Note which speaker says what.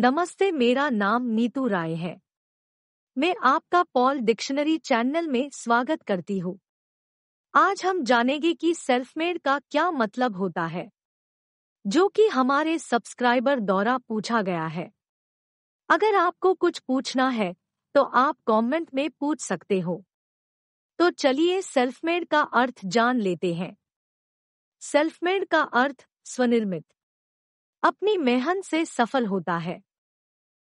Speaker 1: नमस्ते मेरा नाम नीतू राय है मैं आपका पॉल डिक्शनरी चैनल में स्वागत करती हूँ आज हम जानेंगे कि मेड का क्या मतलब होता है जो कि हमारे सब्सक्राइबर द्वारा पूछा गया है अगर आपको कुछ पूछना है तो आप कमेंट में पूछ सकते हो तो चलिए सेल्फ मेड का अर्थ जान लेते हैं सेल्फ मेड का अर्थ स्वनिर्मित अपनी मेहनत से सफल होता है